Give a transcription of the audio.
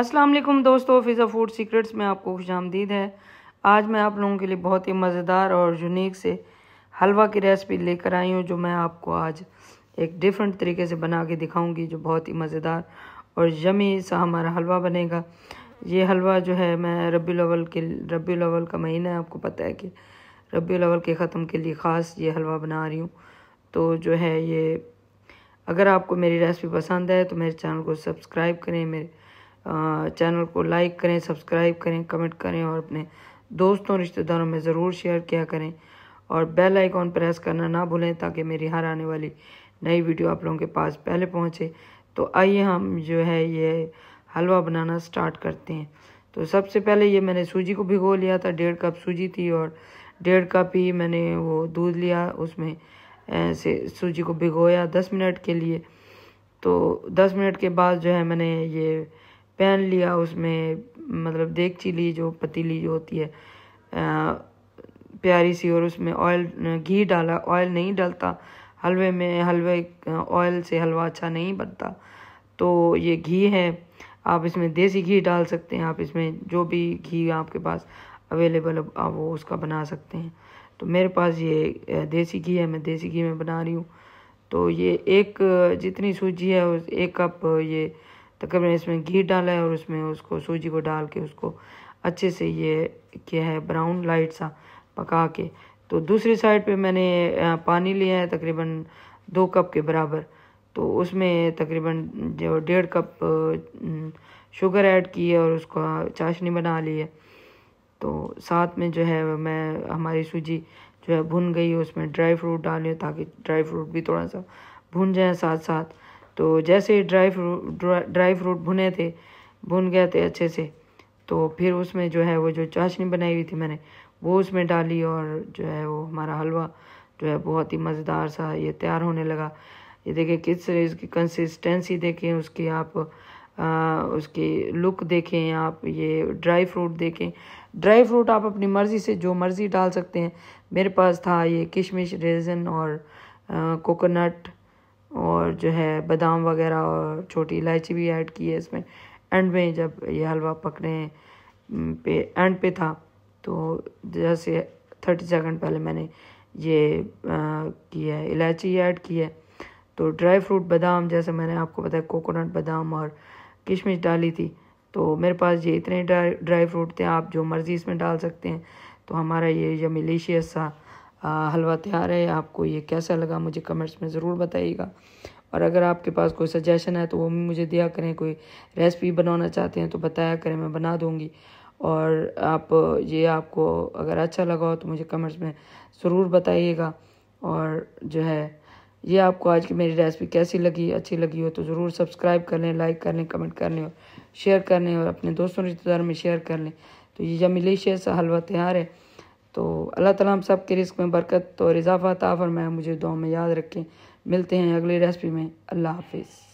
अस्सलाम वालेकुम दोस्तों फिज़ा फूड सीक्रेट्स में आपको खुश आमदीद है आज मैं आप लोगों के लिए बहुत ही मज़ेदार और यूनिक से हलवा की रेसिपी लेकर आई हूँ जो मैं आपको आज एक डिफरेंट तरीके से बना के दिखाऊंगी जो बहुत ही मज़ेदार और यमी सा हमारा हलवा बनेगा ये हलवा जो है मैं रबी लवल के रबी लवल का महीना है आपको पता है कि रबी लवल के ख़त्म के लिए ख़ास ये हलवा बना रही हूँ तो जो है ये अगर आपको मेरी रेसिपी पसंद है तो मेरे चैनल को सब्सक्राइब करें मेरे चैनल को लाइक करें सब्सक्राइब करें कमेंट करें और अपने दोस्तों रिश्तेदारों में ज़रूर शेयर किया करें और बेल आइकॉन प्रेस करना ना भूलें ताकि मेरी हर आने वाली नई वीडियो आप लोगों के पास पहले पहुँचे तो आइए हम जो है ये हलवा बनाना स्टार्ट करते हैं तो सबसे पहले ये मैंने सूजी को भिगो लिया था डेढ़ कप सूजी थी और डेढ़ कप ही मैंने वो दूध लिया उसमें ऐसे सूजी को भिगोया दस मिनट के लिए तो दस मिनट के बाद जो है मैंने ये पहन लिया उसमें मतलब देगची ली जो पतीली जो होती है आ, प्यारी सी और उसमें ऑयल घी डाला ऑयल नहीं डालता हलवे में हलवे ऑयल से हलवा अच्छा नहीं बनता तो ये घी है आप इसमें देसी घी डाल सकते हैं आप इसमें जो भी घी आपके पास अवेलेबल आप वो उसका बना सकते हैं तो मेरे पास ये देसी घी है मैं देसी घी में बना रही हूँ तो ये एक जितनी सूजी है एक कप ये तकरीबन तो इसमें घी डाला है और उसमें उसको सूजी को डाल के उसको अच्छे से ये क्या है ब्राउन लाइट सा पका के तो दूसरी साइड पे मैंने पानी लिया है तकरीबन दो कप के बराबर तो उसमें तकरीबन जो डेढ़ कप शुगर ऐड की है और उसको चाशनी बना ली है तो साथ में जो है मैं हमारी सूजी जो है भुन गई उसमें ड्राई फ्रूट डाले ताकि ड्राई फ्रूट भी थोड़ा सा भुन जाए साथ साथ तो जैसे ड्राई फ्रूट ड्राई फ्रूट भुने थे भुन गए थे अच्छे से तो फिर उसमें जो है वो जो चाशनी बनाई हुई थी मैंने वो उसमें डाली और जो है वो हमारा हलवा जो है बहुत ही मज़ेदार सा ये तैयार होने लगा ये देखें किस तरह इसकी कंसिस्टेंसी देखें उसकी आप आ, उसकी लुक देखें आप ये ड्राई फ्रूट देखें ड्राई फ्रूट आप अपनी मर्ज़ी से जो मर्ज़ी डाल सकते हैं मेरे पास था ये किशमिश रेजन और कोकोनट और जो है बादाम वगैरह और छोटी इलायची भी ऐड की है इसमें एंड में जब ये हलवा पकने पे एंड पे था तो जैसे थर्टी सेकंड पहले मैंने ये किया है इलायची ऐड की है तो ड्राई फ्रूट बादाम जैसे मैंने आपको बताया कोकोनट बादाम और किशमिश डाली थी तो मेरे पास ये इतने ड्राई ड्राई फ्रूट थे आप जो मर्ज़ी इसमें डाल सकते हैं तो हमारा ये मिलीशियस सा हलवा तैयार है आपको ये कैसा लगा मुझे कमेंट्स में ज़रूर बताइएगा और अगर आपके पास कोई सजेशन है तो वो भी मुझे दिया करें कोई रेसिपी बनाना चाहते हैं तो बताया करें मैं बना दूँगी और आप ये आपको अगर अच्छा लगा हो तो मुझे कमेंट्स में ज़रूर बताइएगा और जो है ये आपको आज की मेरी रेसिपी कैसी लगी अच्छी लगी हो तो ज़रूर सब्सक्राइब कर लें लाइक कर लें कमेंट कर लें और शेयर कर लें और अपने दोस्तों रिश्तेदार में शेयर कर लें तो ये जमीलीशियस हलवा तैयार है तो अल्लाह ताला हम सब के रिस्क में बरकत और इजाफा ताफ़र मैं मुझे दुआ में याद रखें मिलते हैं अगली रेसिपी में अल्लाह हाफिज़